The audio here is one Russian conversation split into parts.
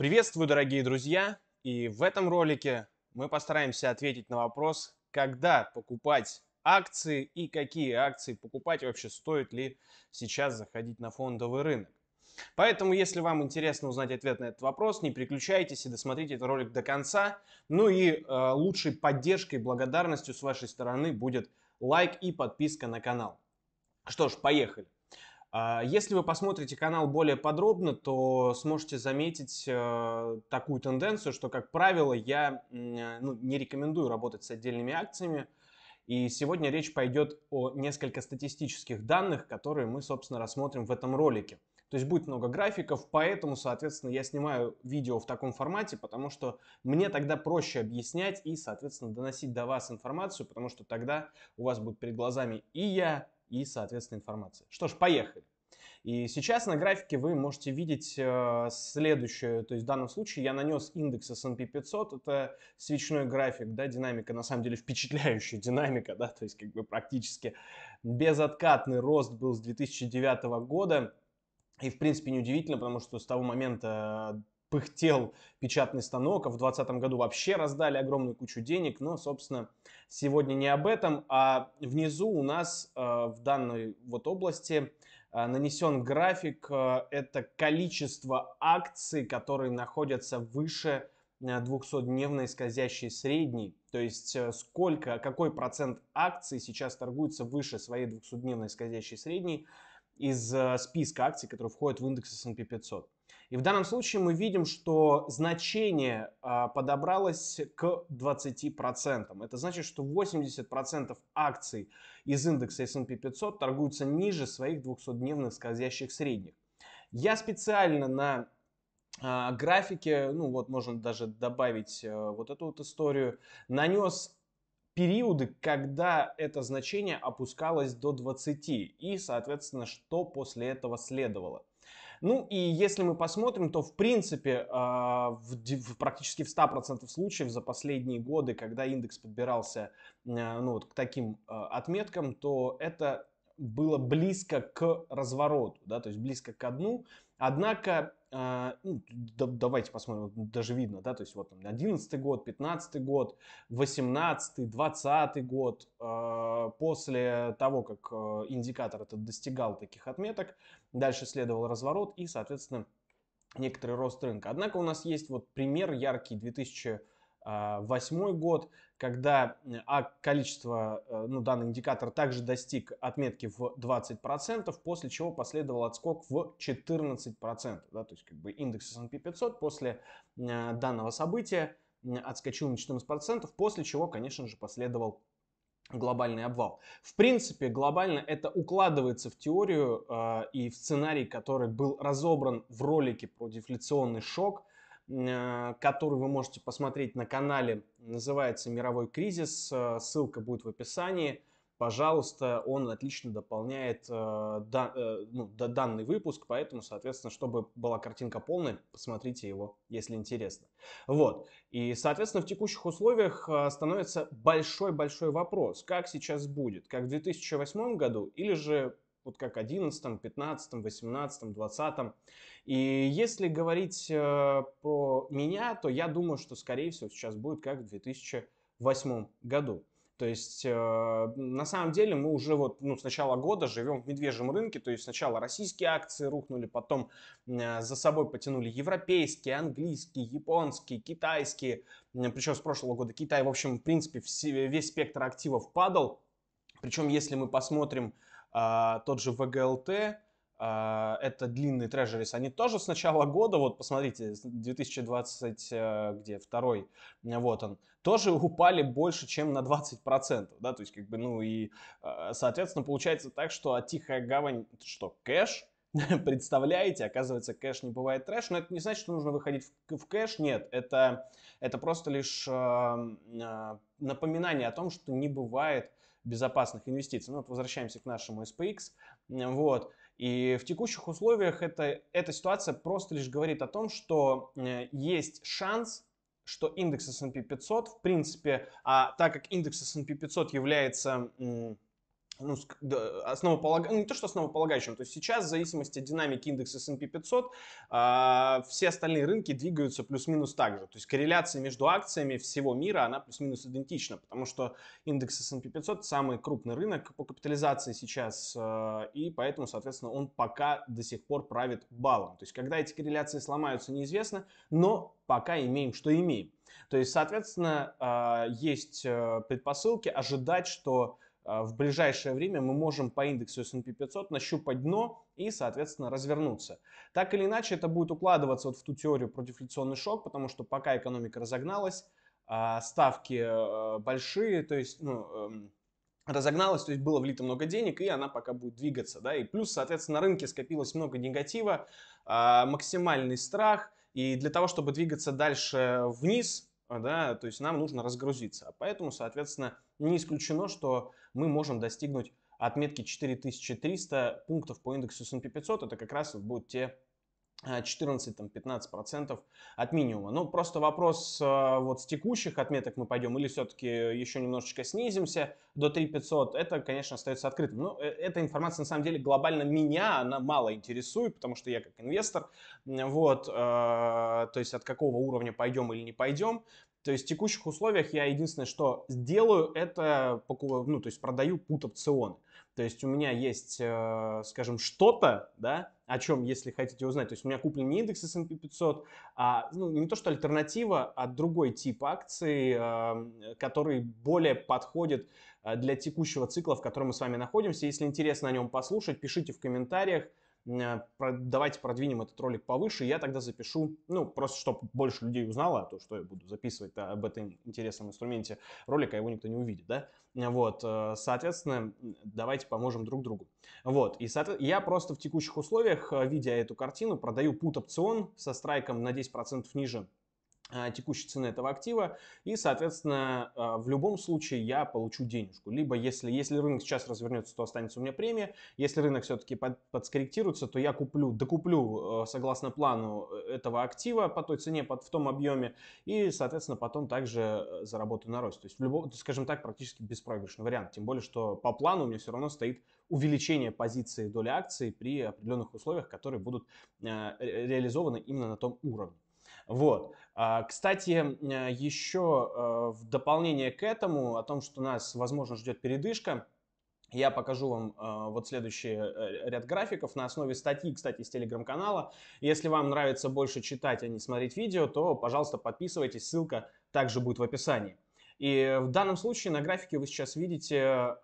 Приветствую, дорогие друзья! И в этом ролике мы постараемся ответить на вопрос, когда покупать акции и какие акции покупать, вообще стоит ли сейчас заходить на фондовый рынок. Поэтому, если вам интересно узнать ответ на этот вопрос, не переключайтесь и досмотрите этот ролик до конца. Ну и э, лучшей поддержкой благодарностью с вашей стороны будет лайк и подписка на канал. Что ж, поехали! А если вы посмотрите канал более подробно, то сможете заметить э, такую тенденцию, что, как правило, я э, ну, не рекомендую работать с отдельными акциями. И сегодня речь пойдет о несколько статистических данных, которые мы, собственно, рассмотрим в этом ролике. То есть будет много графиков, поэтому, соответственно, я снимаю видео в таком формате, потому что мне тогда проще объяснять и, соответственно, доносить до вас информацию, потому что тогда у вас будет перед глазами и я, и, соответственно, информации. Что ж, поехали. И сейчас на графике вы можете видеть э, следующее, то есть в данном случае я нанес индекс S&P 500, это свечной график, да, динамика, на самом деле впечатляющая динамика, да, то есть как бы практически безоткатный рост был с 2009 года, и в принципе неудивительно, потому что с того момента э, пыхтел печатный станок, а в 2020 году вообще раздали огромную кучу денег, но, собственно, сегодня не об этом, а внизу у нас э, в данной вот области э, нанесен график, э, это количество акций, которые находятся выше 200-дневной э, скользящей средней, то есть э, сколько, какой процент акций сейчас торгуется выше своей 200-дневной скользящей средней из э, списка акций, которые входят в индекс S&P 500. И в данном случае мы видим, что значение а, подобралось к 20%. Это значит, что 80% акций из индекса S&P 500 торгуются ниже своих 200-дневных скользящих средних. Я специально на а, графике, ну вот можно даже добавить э, вот эту вот историю, нанес периоды, когда это значение опускалось до 20 и, соответственно, что после этого следовало. Ну и если мы посмотрим, то в принципе а, в, практически в 100% случаев за последние годы, когда индекс подбирался э, ну, вот к таким э, отметкам, то это было близко к развороту, да, то есть близко к дну. Однако, э, ну, да, давайте посмотрим, даже видно, да, то есть вот 11 год, 15 год, 18 20 год, э, после того, как а, индикатор этот достигал таких отметок, дальше следовал разворот и, соответственно, некоторый рост рынка. Однако у нас есть вот пример яркий 2000 2008 а, год, когда а, количество, э, ну, данный индикатор также достиг отметки в 20%, после чего последовал отскок в 14%. Да, то есть как бы индекс S&P 500 после э, данного события отскочил на 14%, после чего, конечно же, последовал глобальный обвал. В принципе, глобально это укладывается в теорию э, и в сценарий, который был разобран в ролике про дефляционный шок – Э, который вы можете посмотреть на канале, называется «Мировой кризис». Э, ссылка будет в описании. Пожалуйста, он отлично дополняет э, ну, да, данный выпуск, поэтому, соответственно, чтобы была картинка полная, посмотрите его, если интересно. Вот. И, соответственно, в текущих условиях становится большой-большой вопрос, как сейчас будет, как в 2008 году или же вот как 11, 15, 18, 20. И если говорить э, про меня, то я думаю, что, скорее всего, сейчас будет как в 2008 году. То есть, э, на самом деле, мы уже вот ну, с начала года живем в медвежьем рынке. То есть, сначала российские акции рухнули, потом э, за собой потянули европейские, английские, японские, китайские. Причем с прошлого года Китай, в общем, в принципе, все, весь спектр активов падал. Причем, если мы посмотрим а, тот же ВГЛТ, а, это длинный трежерис, они тоже с начала года, вот посмотрите, 2020 э, где 2022, вот он, тоже упали больше, чем на 20%, да, то есть как бы, ну и, а, соответственно, получается так, что а тихая гавань, что, кэш, представляете, оказывается, кэш не бывает трэш, но это не значит, что нужно выходить в, в кэш, нет, это, это просто лишь э, напоминание о том, что не бывает безопасных инвестиций. Ну, вот возвращаемся к нашему SPX. Вот. И в текущих условиях это, эта ситуация просто лишь говорит о том, что э, есть шанс что индекс S&P 500, в принципе, а так как индекс S&P 500 является ну, основополаг... ну, не то, что основополагающим, то есть сейчас в зависимости от динамики индекса S&P 500 э, а, все остальные рынки двигаются плюс-минус так же. То есть корреляция между акциями всего мира, она плюс-минус идентична, потому что индекс S&P 500 самый крупный рынок по капитализации сейчас, э, и поэтому, соответственно, он пока до сих пор правит баллом. То есть когда эти корреляции сломаются, неизвестно, но пока имеем, что имеем. То есть, соответственно, э, есть предпосылки ожидать, что а, в ближайшее время мы можем по индексу S&P 500 нащупать дно и, соответственно, развернуться. Так или иначе, это будет укладываться вот в ту теорию про дефляционный шок, потому что пока экономика разогналась, а, ставки э, большие, то есть, ну, эм, разогналась, то есть было влито много денег, и она пока будет двигаться, да, и плюс, соответственно, на рынке скопилось много негатива, а, максимальный страх, и для того, чтобы двигаться дальше вниз, а, да, то есть нам нужно разгрузиться. А поэтому, соответственно, не исключено, что мы можем достигнуть отметки 4300 пунктов по индексу S&P 500. Это как раз будут те 14-15% э, от минимума. Ну, просто вопрос э, вот с текущих отметок мы пойдем или все-таки еще немножечко снизимся до 3500, это, конечно, остается открытым. Но ну, э, эта информация, на самом деле, глобально меня, она мало интересует, потому что я как инвестор, вот, то есть от какого уровня пойдем или не пойдем, то есть в текущих условиях я единственное, что сделаю, это ну, то есть продаю пут опционы. То есть у меня есть, скажем, что-то, да, о чем, если хотите узнать. То есть у меня куплен не индекс S&P 500, а ну, не то что альтернатива, а другой тип акций, э, который более подходит э, для текущего цикла, в котором мы с вами находимся. Если интересно о нем послушать, пишите в комментариях. Э, давайте продвинем этот ролик повыше, я тогда запишу, ну, просто чтобы больше людей узнало, а то, что я буду записывать об этом интересном инструменте ролика, а его никто не увидит, да, э, вот, э, соответственно, давайте поможем друг другу, вот, и я просто в текущих условиях, видя эту картину, продаю пут опцион со страйком на 10% ниже а, текущей цены этого актива, и, соответственно, а, в любом случае я получу денежку. Либо если, если рынок сейчас развернется, то останется у меня премия, если рынок все-таки под, подскорректируется, то я куплю, докуплю а, согласно плану э, этого актива по той цене, под, в том объеме, и, соответственно, потом также э, заработаю на рост. То есть, в любом, скажем так, практически беспроигрышный вариант, тем более, что по плану у меня все равно стоит увеличение позиции доли акций при определенных условиях, которые будут ре реализованы именно на том уровне. Вот. А, кстати, э, еще э, в дополнение к этому, о том, что нас, возможно, ждет передышка, я покажу вам э, вот следующий э, ряд графиков на основе статьи, кстати, из телеграм-канала. Если вам нравится больше читать, а не смотреть видео, то, пожалуйста, подписывайтесь, ссылка также будет в описании. И в данном случае на графике вы сейчас видите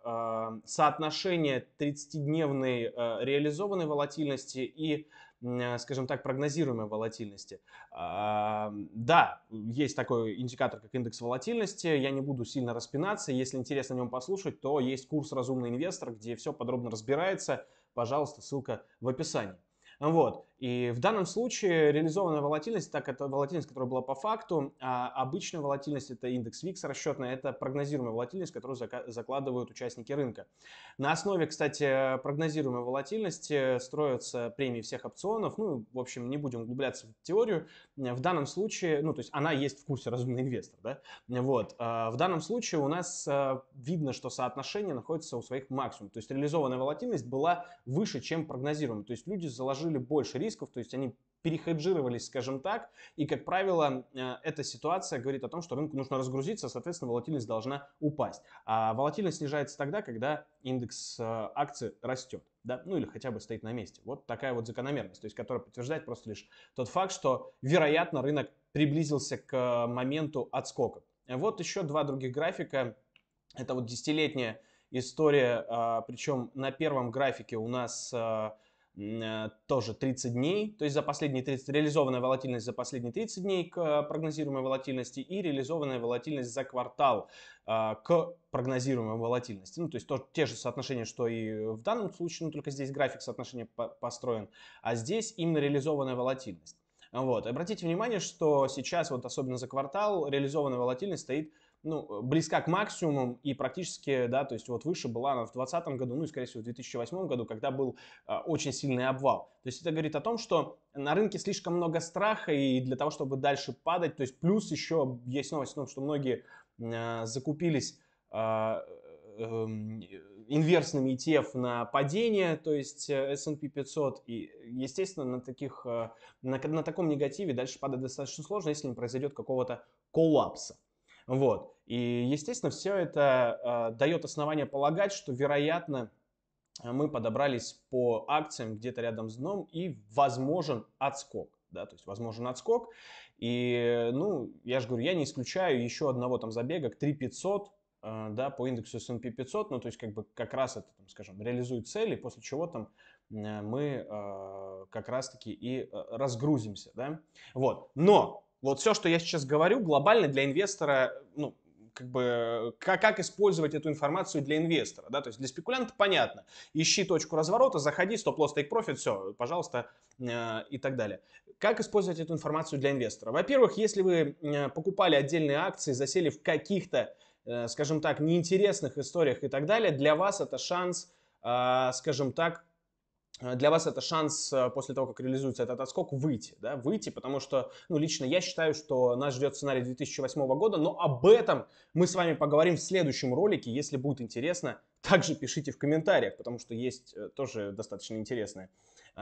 э, соотношение 30-дневной э, реализованной волатильности и Э, скажем так, прогнозируемой волатильности. А, да, есть такой индикатор, как индекс волатильности. Я не буду сильно распинаться. Если интересно о нем послушать, то есть курс «Разумный инвестор», где все подробно разбирается. Пожалуйста, ссылка в описании. Вот. И в данном случае реализованная волатильность, так это волатильность, которая была по факту, а обычная волатильность это индекс VIX расчетная, это прогнозируемая волатильность, которую закладывают участники рынка. На основе, кстати, прогнозируемой волатильности строятся премии всех опционов. Ну, в общем, не будем углубляться в теорию. В данном случае, ну, то есть она есть в курсе «Разумный инвестор», да? Вот. А в данном случае у нас а, видно, что соотношение находится у своих максимум. То есть реализованная волатильность была выше, чем прогнозируемая. То есть люди заложили больше риска рисков, то есть они перехеджировались, скажем так, и, как правило, э, эта ситуация говорит о том, что рынку нужно разгрузиться, соответственно, волатильность должна упасть. А волатильность снижается тогда, когда индекс э, акций растет, да, ну или хотя бы стоит на месте. Вот такая вот закономерность, то есть которая подтверждает просто лишь тот факт, что, вероятно, рынок приблизился к э, моменту отскока. Вот еще два других графика. Это вот десятилетняя история, а, причем на первом графике у нас Э, тоже 30 дней, то есть за последние 30, реализованная волатильность за последние 30 дней к э, прогнозируемой волатильности и реализованная волатильность за квартал э, к прогнозируемой волатильности. Ну, то есть то, те же соотношения, что и в данном случае, но только здесь график соотношения по построен, а здесь именно реализованная волатильность. Вот. Обратите внимание, что сейчас, вот особенно за квартал, реализованная волатильность стоит ну, близка к максимумам и практически, да, то есть вот выше была она в 2020 году, ну и, скорее всего, в 2008 году, когда был э, очень сильный обвал. То есть это говорит о том, что на рынке слишком много страха, и для того, чтобы дальше падать, то есть плюс еще есть новость о том, что многие э, закупились э, э, инверсным ETF на падение, то есть э, S&P 500, и, естественно, на, таких, э, на, на таком негативе дальше падать достаточно сложно, если не произойдет какого-то коллапса. Вот. И, естественно, все это э, а, дает основание полагать, что, вероятно, мы подобрались по акциям где-то рядом с дном и возможен отскок да, то есть возможен отскок. И, ну, я же говорю, я не исключаю еще одного там забега к 3500, э, а, да, по индексу S&P 500, ну, то есть как бы как раз это, там, скажем, реализует цели, после чего там э, мы э, как раз-таки и разгрузимся, да. Вот, но вот все, что я сейчас говорю, глобально для инвестора, ну, как бы, как, как использовать эту информацию для инвестора, да, то есть для спекулянта понятно, ищи точку разворота, заходи, стоп-лосс, тейк-профит, все, пожалуйста, э, и так далее. Как использовать эту информацию для инвестора? Во-первых, если вы э, покупали отдельные акции, засели в каких-то, э, скажем так, неинтересных историях и так далее, для вас это шанс, э, скажем так, Э, для вас это шанс э, после того, как реализуется этот отскок, выйти, да, выйти, потому что, ну, лично я считаю, что нас ждет сценарий 2008 года, но об этом мы с вами поговорим в следующем ролике, если будет интересно, также пишите в комментариях, потому что есть э, тоже достаточно интересная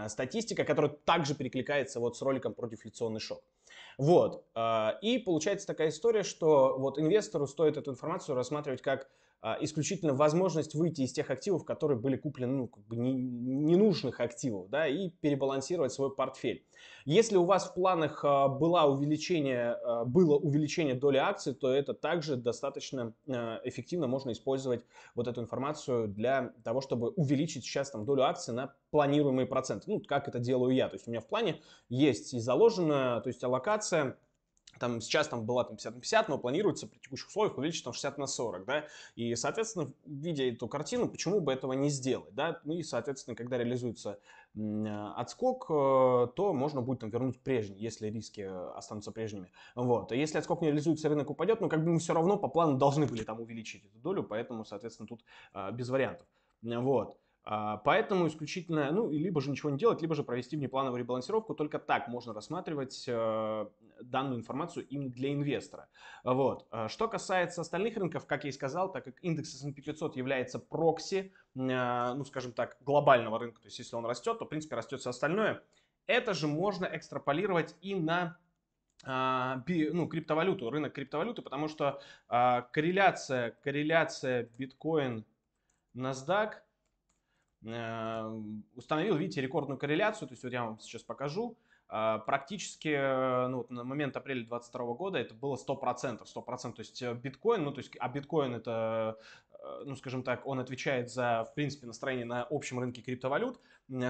статистика, которая также перекликается вот с роликом про дефляционный шок. Вот, и получается такая история, что вот инвестору стоит эту информацию рассматривать как а, исключительно возможность выйти из тех активов, которые были куплены, ну, как бы не, ненужных активов, да, и перебалансировать свой портфель. Если у вас в планах а, было увеличение, а, было увеличение доли акций, то это также достаточно эффективно можно использовать вот эту информацию для того, чтобы увеличить сейчас там долю акций на планируемые проценты. Ну, как это делаю я. То есть у меня в плане есть и заложена, то есть аллокация, там сейчас там была там 50 на 50, но планируется при текущих условиях увеличить там 60 на 40, да, и, соответственно, видя эту картину, почему бы этого не сделать, да, ну и, соответственно, когда реализуется а, отскок, э, то можно будет там вернуть прежний, если риски э, останутся прежними, вот, а если отскок не реализуется, рынок упадет, но ну, как бы мы все равно по плану должны были там увеличить эту долю, поэтому, соответственно, тут а, без вариантов, вот. А, поэтому исключительно, ну, либо же ничего не делать, либо же провести внеплановую ребалансировку. Только так можно рассматривать э, данную информацию именно для инвестора. Вот. Э, что касается остальных рынков, как я и сказал, так как индекс S&P 500 является прокси, э, ну, скажем так, глобального рынка, то есть если он растет, то, в принципе, растет все остальное. Это же можно экстраполировать и на а, ну, криптовалюту, рынок криптовалюты, потому что а, корреляция, корреляция биткоин, NASDAQ э, установил, видите, рекордную корреляцию, то есть вот я вам сейчас покажу, а, практически э, ну, на момент апреля 2022 года это было 100%, 100%, то есть э, биткоин, ну, то есть, а биткоин это, э, ну, скажем так, он отвечает за, в принципе, настроение на общем рынке криптовалют,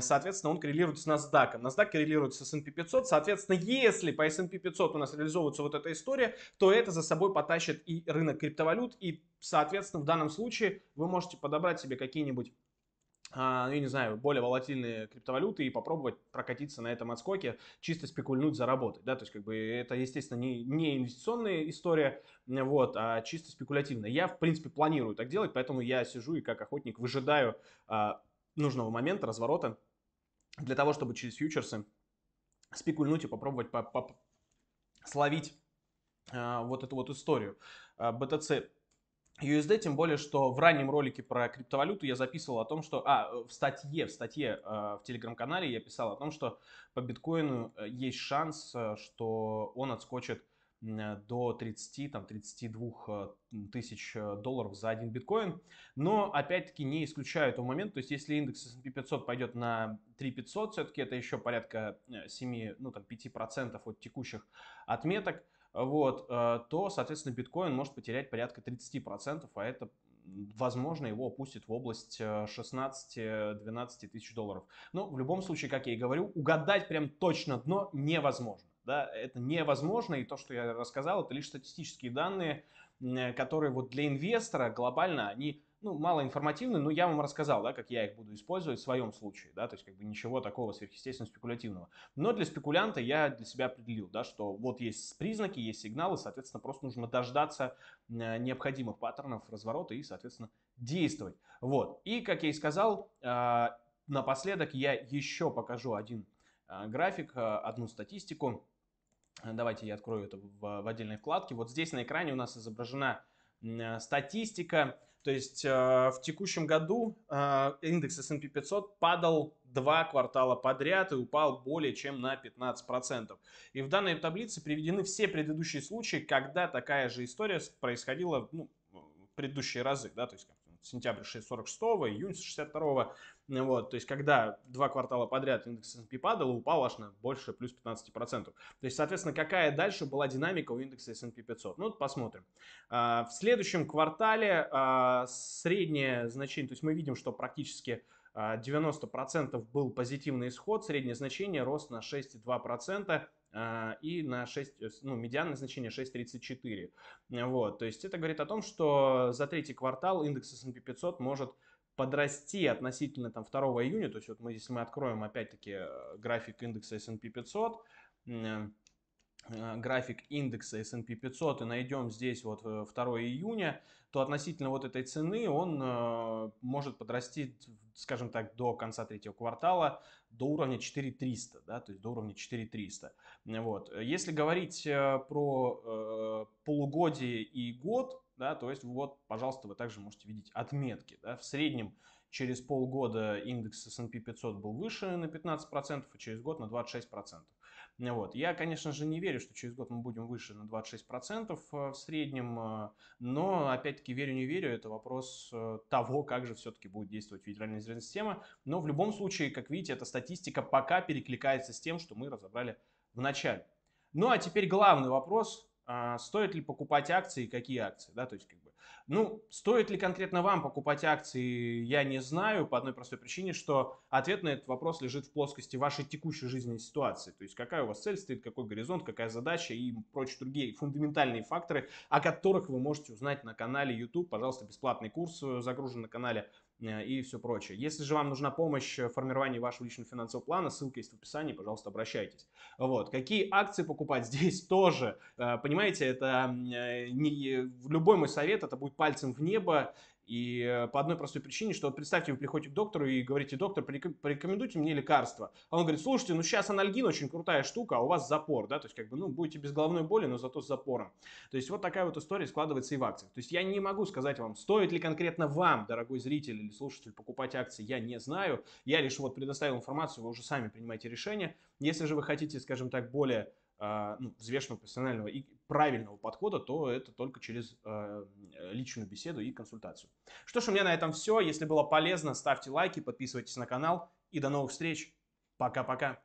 соответственно, он коррелирует с NASDAQ, NASDAQ коррелирует с S&P 500, соответственно, если по S&P 500 у нас реализовывается вот эта история, то это за собой потащит и рынок криптовалют, и, соответственно, в данном случае вы можете подобрать себе какие-нибудь а, ну, я не знаю, более волатильные криптовалюты и попробовать прокатиться на этом отскоке, чисто спекульнуть, заработать, да, то есть как бы это, естественно, не, не инвестиционная история, вот, а чисто спекулятивная. Я, в принципе, планирую так делать, поэтому я сижу и как охотник выжидаю а, нужного момента, разворота, для того, чтобы через фьючерсы спекульнуть и попробовать по -по словить а, вот эту вот историю. А, BTC USD, тем более, что в раннем ролике про криптовалюту я записывал о том, что... А, в статье, в статье э, в телеграм-канале я писал о том, что по биткоину э, есть шанс, э, что он отскочит э, до 30, там, 32 тысяч долларов за один биткоин. Но, опять-таки, не исключаю этого момента. То есть, если индекс S&P 500 пойдет на 3500, все-таки это еще порядка 7, ну, там, 5% от текущих отметок – вот, э, то, соответственно, биткоин может потерять порядка 30%, а это возможно, его опустит в область 16-12 э, тысяч долларов. Но ну, в любом случае, как я и говорю, угадать прям точно дно невозможно. Да, это невозможно, и то, что я рассказал, это лишь статистические данные, э, которые вот для инвестора глобально, они ну, мало информативны, но я вам рассказал, да, как я их буду использовать в своем случае, да, то есть как бы ничего такого сверхъестественно спекулятивного. Но для спекулянта я для себя определил, да, что вот есть признаки, есть сигналы, соответственно, просто нужно дождаться э, необходимых паттернов разворота и, соответственно, действовать. Вот. И, как я и сказал, э, напоследок я еще покажу один э, график, одну статистику. Давайте я открою это в, в отдельной вкладке. Вот здесь на экране у нас изображена статистика то есть а, в текущем году а, индекс S&P 500 падал два квартала подряд и упал более чем на 15%. И в данной таблице приведены все предыдущие случаи, когда такая же история происходила ну, в предыдущие разы. Да, то есть сентябрь 46 июнь 62 вот, то есть когда два квартала подряд индекс S&P падал, упал аж на больше плюс 15%. То есть, соответственно, какая дальше была динамика у индекса S&P 500? Ну, вот посмотрим. А, в следующем квартале а, среднее значение, то есть мы видим, что практически 90% а, был позитивный исход, среднее значение рост на 6,2%, а, и на 6, э, ну, медианное значение 6,34. Вот, то есть это говорит о том, что за третий квартал индекс S&P 500 может подрасти относительно там 2 июня, то есть вот мы, если мы откроем опять-таки э, график индекса S&P 500, Э, график индекса S&P 500 и найдем здесь вот 2 э, июня, то относительно вот этой цены он э, может подрасти, скажем так, до конца третьего квартала до уровня 4300, да, то есть до уровня 4300. Вот. Если говорить про полугодие и год, да, то есть вот, пожалуйста, вы также можете видеть отметки, да, в среднем через полгода индекс S&P 500 был выше на 15%, а через год на 26%. Вот. Я, конечно же, не верю, что через год мы будем выше на 26% э, в среднем, э, но, опять-таки, верю, не верю, это вопрос э, того, как же все-таки будет действовать федеральная резервная система. Но в любом случае, как видите, эта статистика пока перекликается с тем, что мы разобрали в начале. Ну а теперь главный вопрос, а стоит ли покупать акции и какие акции, да, то есть ну, стоит ли конкретно вам покупать акции, я не знаю, по одной простой причине, что ответ на этот вопрос лежит в плоскости вашей текущей жизненной ситуации. То есть, какая у вас цель стоит, какой горизонт, какая задача и прочие другие фундаментальные факторы, о которых вы можете узнать на канале YouTube. Пожалуйста, бесплатный курс э, загружен на канале Э, и все прочее. Если же вам нужна помощь в формировании вашего личного финансового плана, ссылка есть в описании, пожалуйста, обращайтесь. Вот. Какие акции покупать здесь тоже, э, понимаете, это э, не, любой мой совет, это будет пальцем в небо, и э, по одной простой причине, что вот представьте, вы приходите к доктору и говорите, доктор, порекомендуйте мне лекарство. А он говорит, слушайте, ну сейчас анальгин очень крутая штука, а у вас запор, да, то есть как бы, ну, будете без головной боли, но зато с запором. То есть вот такая вот история складывается и в акциях. То есть я не могу сказать вам, стоит ли конкретно вам, дорогой зритель или слушатель, покупать акции, я не знаю. Я лишь вот предоставил информацию, вы уже сами принимаете решение. Если же вы хотите, скажем так, более э, ну, взвешенного, профессионального и правильного подхода, то это только через э, личную беседу и консультацию. Что ж, у меня на этом все. Если было полезно, ставьте лайки, подписывайтесь на канал и до новых встреч. Пока-пока.